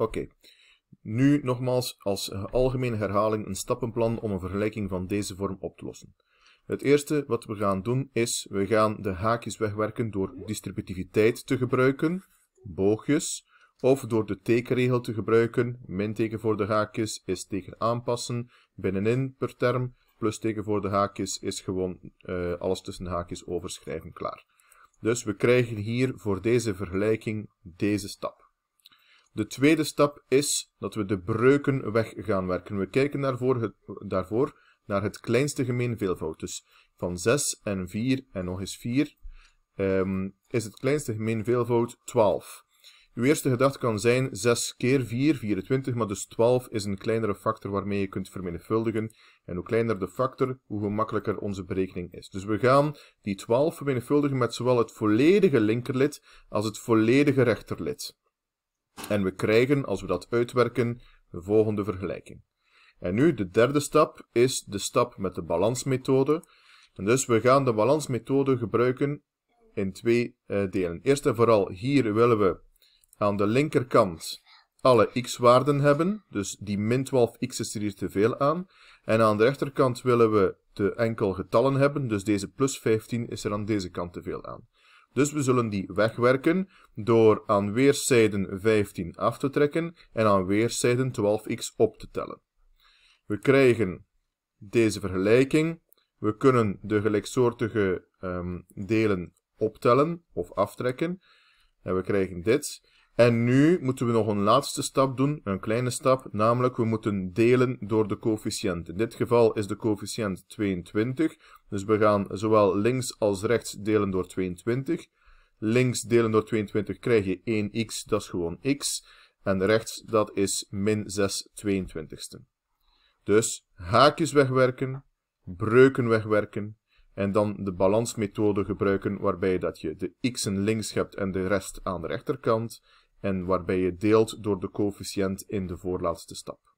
Oké. Nu nogmaals als eh, algemene herhaling een stappenplan om een vergelijking van deze vorm op te lossen. Het eerste wat we gaan doen is, we gaan de haakjes wegwerken door distributiviteit te gebruiken, boogjes, of door de tekenregel te gebruiken, min teken voor de haakjes is teken aanpassen, binnenin per term, plus teken voor de haakjes is gewoon eh, alles tussen de haakjes overschrijven klaar. Dus we krijgen hier voor deze vergelijking deze stap. De tweede stap is dat we de breuken weg gaan werken. We kijken daarvoor, het, daarvoor naar het kleinste gemeen veelvoud. Dus van 6 en 4 en nog eens 4 ehm, is het kleinste gemeen veelvoud 12. Uw eerste gedachte kan zijn 6 keer 4, 24, maar dus 12 is een kleinere factor waarmee je kunt vermenigvuldigen. En hoe kleiner de factor, hoe gemakkelijker onze berekening is. Dus we gaan die 12 vermenigvuldigen met zowel het volledige linkerlid als het volledige rechterlid. En we krijgen, als we dat uitwerken, de volgende vergelijking. En nu, de derde stap is de stap met de balansmethode. dus we gaan de balansmethode gebruiken in twee eh, delen. Eerst en vooral, hier willen we aan de linkerkant alle x-waarden hebben. Dus die min 12x is er hier te veel aan. En aan de rechterkant willen we de enkel getallen hebben. Dus deze plus 15 is er aan deze kant te veel aan. Dus we zullen die wegwerken door aan weerszijden 15 af te trekken en aan weerszijden 12x op te tellen. We krijgen deze vergelijking. We kunnen de gelijksoortige ehm, delen optellen of aftrekken. En we krijgen dit. En nu moeten we nog een laatste stap doen, een kleine stap, namelijk we moeten delen door de coëfficiënt. In dit geval is de coëfficiënt 22, dus we gaan zowel links als rechts delen door 22. Links delen door 22 krijg je 1x, dat is gewoon x. En rechts, dat is min 6 22ste. Dus haakjes wegwerken, breuken wegwerken en dan de balansmethode gebruiken waarbij dat je de x'en links hebt en de rest aan de rechterkant en waarbij je deelt door de coëfficiënt in de voorlaatste stap.